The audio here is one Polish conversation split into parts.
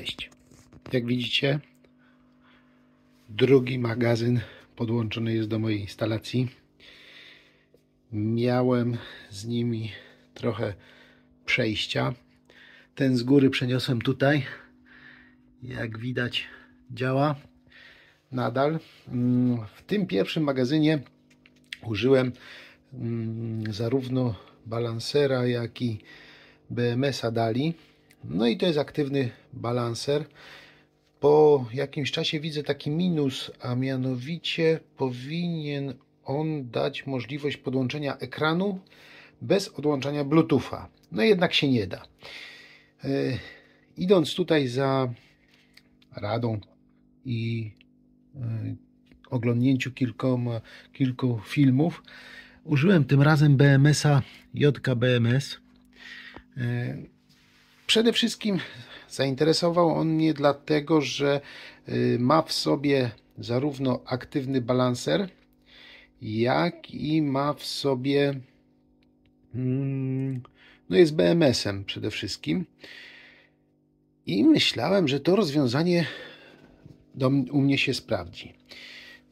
Cześć. Jak widzicie, drugi magazyn podłączony jest do mojej instalacji. Miałem z nimi trochę przejścia. Ten z góry przeniosłem tutaj. Jak widać działa nadal. Mm, w tym pierwszym magazynie użyłem mm, zarówno balansera, jak i BMS-a Dali no i to jest aktywny balanser. Po jakimś czasie widzę taki minus, a mianowicie powinien on dać możliwość podłączenia ekranu bez odłączania Bluetootha. No jednak się nie da. E, idąc tutaj za radą i e, oglądnięciu kilkoma, kilku filmów, użyłem tym razem BMS-a JKBMS. E, Przede wszystkim zainteresował on mnie dlatego, że y, ma w sobie zarówno aktywny balanser, jak i ma w sobie mm, no jest BMS-em przede wszystkim. I myślałem, że to rozwiązanie do, u mnie się sprawdzi.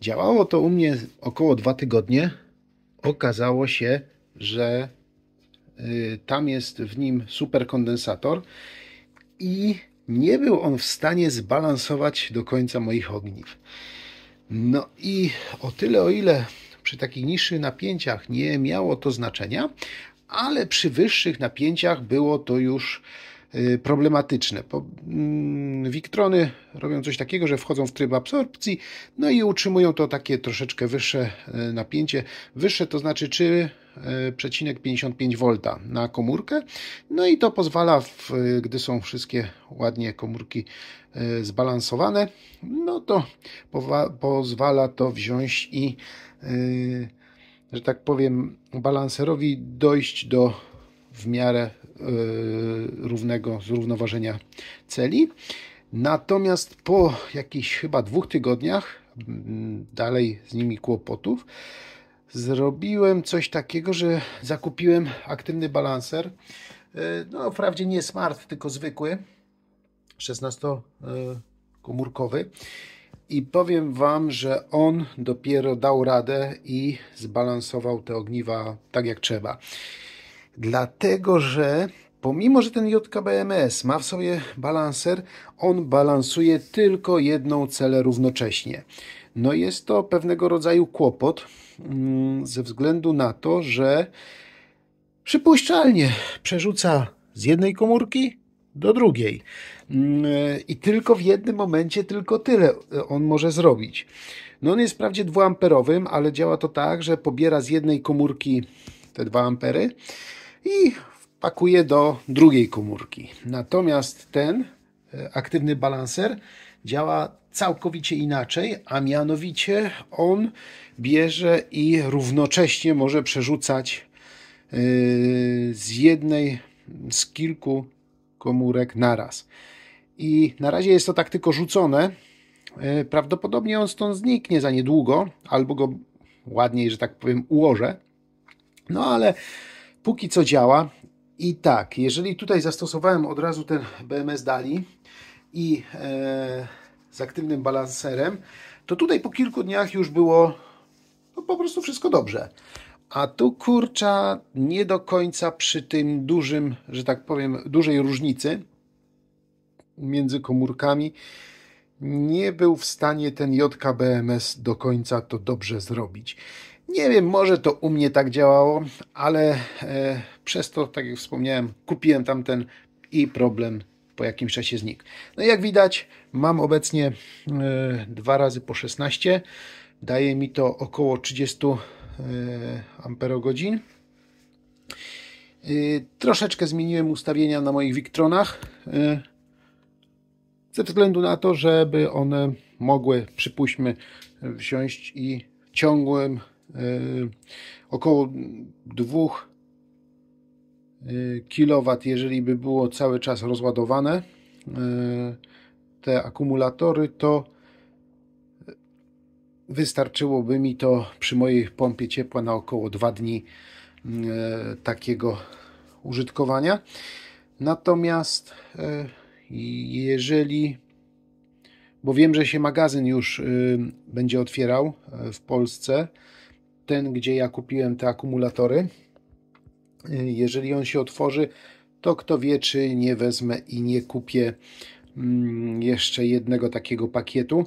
Działało to u mnie około dwa tygodnie. Okazało się, że Y, tam jest w nim superkondensator i nie był on w stanie zbalansować do końca moich ogniw. No i o tyle, o ile przy takich niższych napięciach nie miało to znaczenia, ale przy wyższych napięciach było to już Y, problematyczne. Mm, Wiktrony robią coś takiego, że wchodzą w tryb absorpcji, no i utrzymują to takie troszeczkę wyższe y, napięcie. Wyższe to znaczy 3,55 V y, na komórkę. No i to pozwala, w, gdy są wszystkie ładnie komórki zbalansowane, no to pozwala to wziąć i, że tak powiem, balanserowi dojść do w miarę e, równego zrównoważenia celi. Natomiast po jakichś chyba dwóch tygodniach, mm, dalej z nimi kłopotów, zrobiłem coś takiego, że zakupiłem aktywny balanser. E, no, wprawdzie nie smart, tylko zwykły, 16-komórkowy. I powiem Wam, że on dopiero dał radę i zbalansował te ogniwa tak jak trzeba dlatego że pomimo, że ten JKBMS ma w sobie balanser, on balansuje tylko jedną celę równocześnie. No jest to pewnego rodzaju kłopot mm, ze względu na to, że przypuszczalnie przerzuca z jednej komórki do drugiej. Mm, I tylko w jednym momencie tylko tyle e, on może zrobić. No on jest wprawdzie dwuamperowym, ale działa to tak, że pobiera z jednej komórki te 2 ampery, i wpakuje do drugiej komórki. Natomiast ten e, aktywny balanser działa całkowicie inaczej, a mianowicie on bierze i równocześnie może przerzucać e, z jednej z kilku komórek naraz. I na razie jest to tak tylko rzucone. E, prawdopodobnie on stąd zniknie za niedługo, albo go ładniej, że tak powiem, ułożę. No ale póki co działa. I tak, jeżeli tutaj zastosowałem od razu ten BMS Dali i e, z aktywnym balanserem, to tutaj po kilku dniach już było no, po prostu wszystko dobrze. A tu kurcza nie do końca przy tym dużym, że tak powiem, dużej różnicy między komórkami nie był w stanie ten JKBMS do końca to dobrze zrobić. Nie wiem, może to u mnie tak działało, ale e, przez to, tak jak wspomniałem, kupiłem tamten i problem po jakimś czasie znikł. No i jak widać, mam obecnie e, dwa razy po 16. Daje mi to około 30 e, amperogodzin. E, troszeczkę zmieniłem ustawienia na moich Victronach e, ze względu na to, żeby one mogły, przypuśćmy, wsiąść i ciągłym E, około 2 e, kW, jeżeli by było cały czas rozładowane e, te akumulatory, to wystarczyłoby mi to przy mojej pompie ciepła na około 2 dni takiego użytkowania. Natomiast jeżeli, bo wiem, że się magazyn już będzie otwierał w Polsce, ten, gdzie ja kupiłem te akumulatory. Y, jeżeli on się otworzy, to kto wie, czy nie wezmę i nie kupię mm, jeszcze jednego takiego pakietu.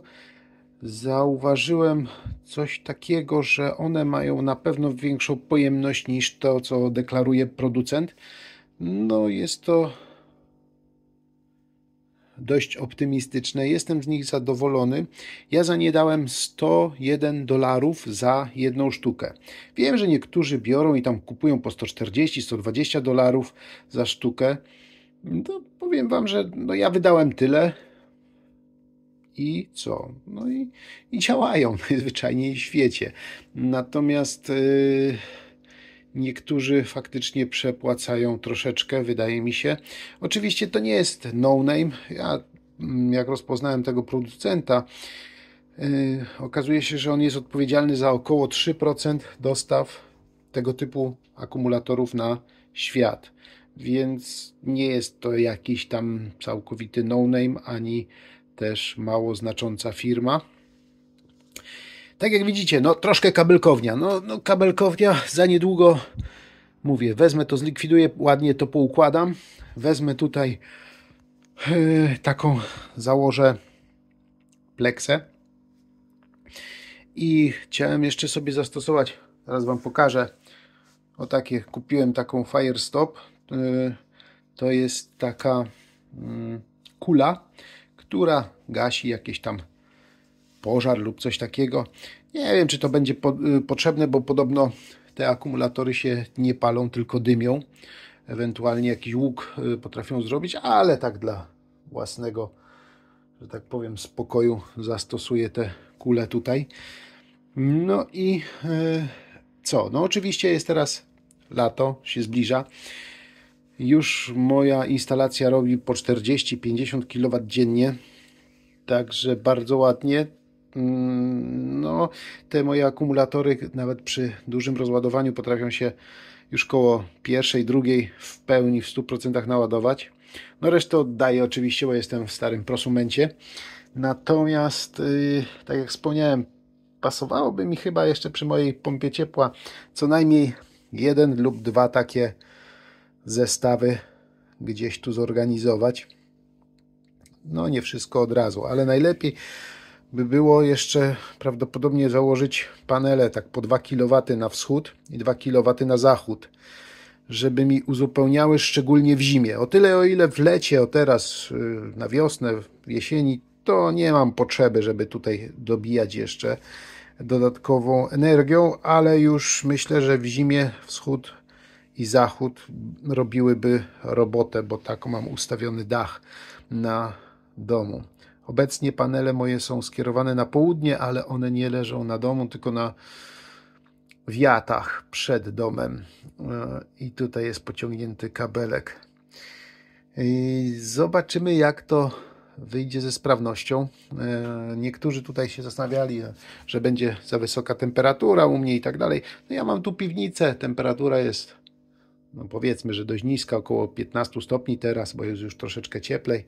Zauważyłem coś takiego, że one mają na pewno większą pojemność niż to, co deklaruje producent. No, jest to dość optymistyczne. Jestem z nich zadowolony. Ja za nie dałem 101 dolarów za jedną sztukę. Wiem, że niektórzy biorą i tam kupują po 140, 120 dolarów za sztukę. No, powiem Wam, że no, ja wydałem tyle. I co? No i, i działają najzwyczajniej w świecie. Natomiast. Yy Niektórzy faktycznie przepłacają troszeczkę, wydaje mi się. Oczywiście to nie jest no-name. Ja, mm, jak rozpoznałem tego producenta, y, okazuje się, że on jest odpowiedzialny za około 3% dostaw tego typu akumulatorów na świat. Więc nie jest to jakiś tam całkowity no-name ani też mało znacząca firma. Tak jak widzicie, no troszkę kabelkownia. No, no kabelkownia za niedługo, mówię, wezmę to, zlikwiduję, ładnie to poukładam. Wezmę tutaj yy, taką, założę pleksę. I chciałem jeszcze sobie zastosować, zaraz Wam pokażę, o takie, kupiłem taką Firestop. Yy, e, to jest taka yy, kula, która gasi jakieś tam pożar lub coś takiego. Nie wiem, czy to będzie po, y, potrzebne, bo podobno te akumulatory się nie palą, tylko dymią. Ewentualnie jakiś łuk y, potrafią zrobić, ale tak dla własnego, że tak powiem, spokoju zastosuję te kule tutaj. No i y, co? No oczywiście jest teraz lato, się zbliża. Już moja instalacja robi po 40-50 kW dziennie, także bardzo ładnie. Mm, no, te moje akumulatory nawet przy dużym rozładowaniu potrafią się już koło pierwszej, drugiej w pełni, w 100% naładować. No resztę oddaję oczywiście, bo jestem w starym prosumencie. Natomiast, yy, tak jak wspomniałem, pasowałoby mi chyba jeszcze przy mojej pompie ciepła co najmniej jeden lub dwa takie zestawy gdzieś tu zorganizować. No nie wszystko od razu, ale najlepiej by było jeszcze prawdopodobnie założyć panele tak po 2 kW na wschód i 2 kW na zachód, żeby mi uzupełniały szczególnie w zimie. O tyle o ile w lecie, o teraz y, na wiosnę, w jesieni, to nie mam potrzeby, żeby tutaj dobijać jeszcze dodatkową energią, ale już myślę, że w zimie wschód i zachód robiłyby robotę, bo tak mam ustawiony dach na domu. Obecnie panele moje są skierowane na południe, ale one nie leżą na domu, tylko na wiatach przed domem. E, I tutaj jest pociągnięty kabelek. I e, zobaczymy, jak to wyjdzie ze sprawnością. E, niektórzy tutaj się zastanawiali, że będzie za wysoka temperatura u mnie i tak dalej. No ja mam tu piwnicę, temperatura jest no powiedzmy, że dość niska, około 15 stopni teraz, bo jest już troszeczkę cieplej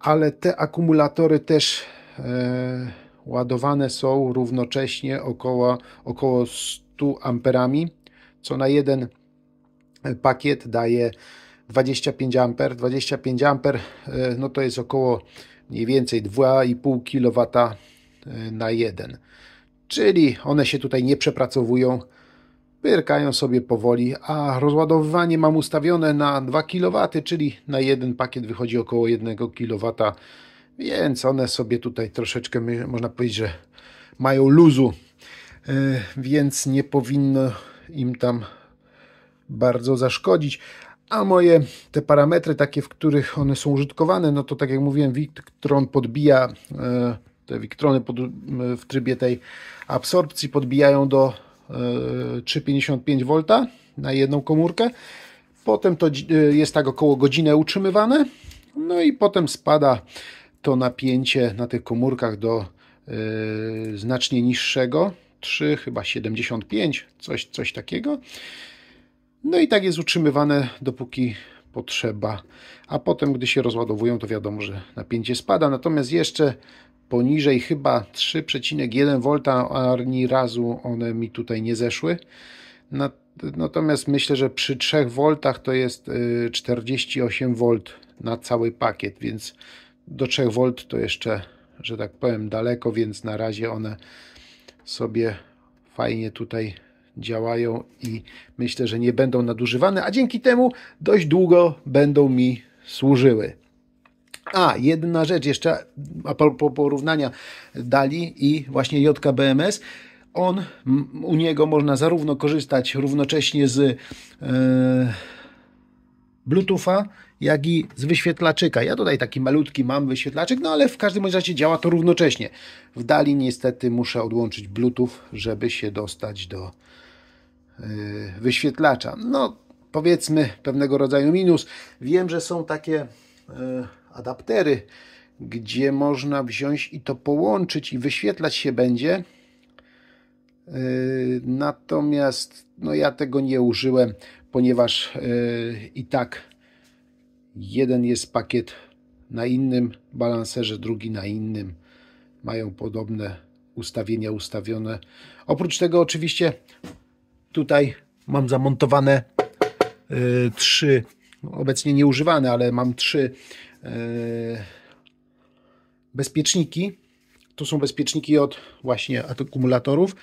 ale te akumulatory też e, ładowane są równocześnie około, około 100 amperami, co na jeden e, pakiet daje 25 amper. 25 amper e, no to jest około mniej więcej 2,5 kW e, na jeden. Czyli one się tutaj nie przepracowują, pyrkają sobie powoli, a rozładowywanie mam ustawione na 2 kW, czyli na jeden pakiet wychodzi około 1 kW, więc one sobie tutaj troszeczkę, można powiedzieć, że mają luzu, e, więc nie powinno im tam bardzo zaszkodzić. A moje te parametry, takie w których one są użytkowane, no to tak jak mówiłem, Victron podbija e, te Victrony pod, w trybie tej absorpcji, podbijają do 3,55V e, na jedną komórkę. Potem to e, jest tak około godzinę utrzymywane. No i potem spada to napięcie na tych komórkach do e, znacznie niższego, 3 chyba 75, coś, coś takiego. No i tak jest utrzymywane dopóki potrzeba. A potem, gdy się rozładowują, to wiadomo, że napięcie spada. Natomiast jeszcze poniżej chyba 3,1 V, ani razu one mi tutaj nie zeszły. Natomiast myślę, że przy 3 V to jest 48 y, V na cały pakiet, więc do 3 V to jeszcze, że tak powiem, daleko, więc na razie one sobie fajnie tutaj działają i myślę, że nie będą nadużywane, a dzięki temu dość długo będą mi służyły. A, jedna rzecz jeszcze, a po porównania Dali i właśnie JKBMS on, u niego można zarówno korzystać równocześnie z e, Bluetootha, jak i z wyświetlaczyka. Ja tutaj taki malutki mam wyświetlaczyk, no ale w każdym razie działa to równocześnie. W dali niestety muszę odłączyć Bluetooth, żeby się dostać do e, wyświetlacza. No, powiedzmy pewnego rodzaju minus. Wiem, że są takie... E, adaptery, gdzie można wziąć i to połączyć i wyświetlać się będzie. Yy, natomiast no ja tego nie użyłem, ponieważ yy, i tak jeden jest pakiet na innym balanserze, drugi na innym. Mają podobne ustawienia ustawione. Oprócz tego oczywiście tutaj mam zamontowane yy, trzy, obecnie nieużywane, ale mam trzy E, bezpieczniki. To są bezpieczniki od właśnie akumulatorów.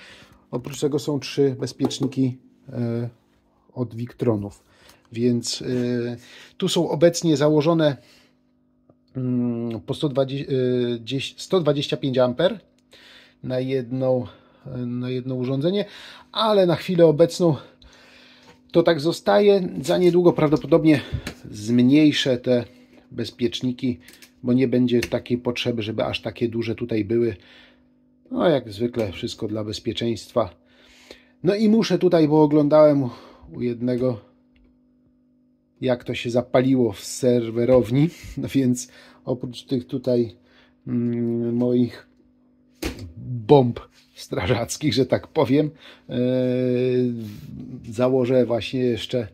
Oprócz tego są trzy bezpieczniki e, od Wiktronów. Więc e, tu są obecnie założone mm, po 120, 125 A na jedną, na jedno urządzenie, ale na chwilę obecną to tak zostaje. Za niedługo prawdopodobnie zmniejszę te bezpieczniki, bo nie będzie takiej potrzeby, żeby aż takie duże tutaj były. No jak zwykle wszystko dla bezpieczeństwa. No i muszę tutaj, bo oglądałem u jednego jak to się zapaliło w serwerowni, no więc oprócz tych tutaj mm, moich bomb strażackich, że tak powiem, yy, założę właśnie jeszcze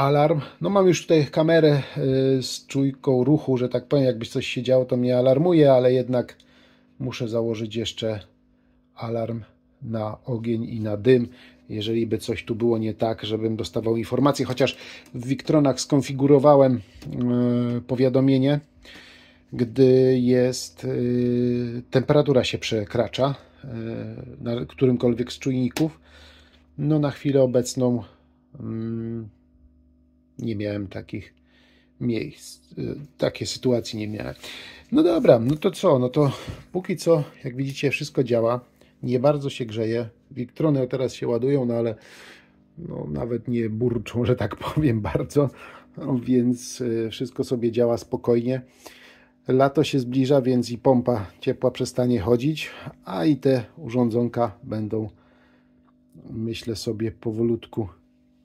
alarm. No mam już tutaj kamerę y, z czujką ruchu, że tak powiem, jakby coś się działo, to mnie alarmuje, ale jednak muszę założyć jeszcze alarm na ogień i na dym, jeżeli by coś tu było nie tak, żebym dostawał informację, chociaż w Victronach skonfigurowałem y, powiadomienie, gdy jest y, temperatura się przekracza na którymkolwiek z czujników. No na chwilę obecną mm, nie miałem takich miejsc, y, takie sytuacji nie miałem. No dobra, no to co, no to póki co, jak widzicie, wszystko działa, nie bardzo się grzeje, Wiktrony teraz się ładują, no ale no, nawet nie burczą, że tak powiem bardzo, no, więc y, wszystko sobie działa spokojnie. Lato się zbliża, więc i pompa ciepła przestanie chodzić, a i te urządzonka będą, myślę sobie, powolutku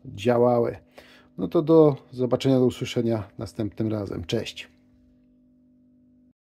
działały. No to do zobaczenia, do usłyszenia następnym razem. Cześć.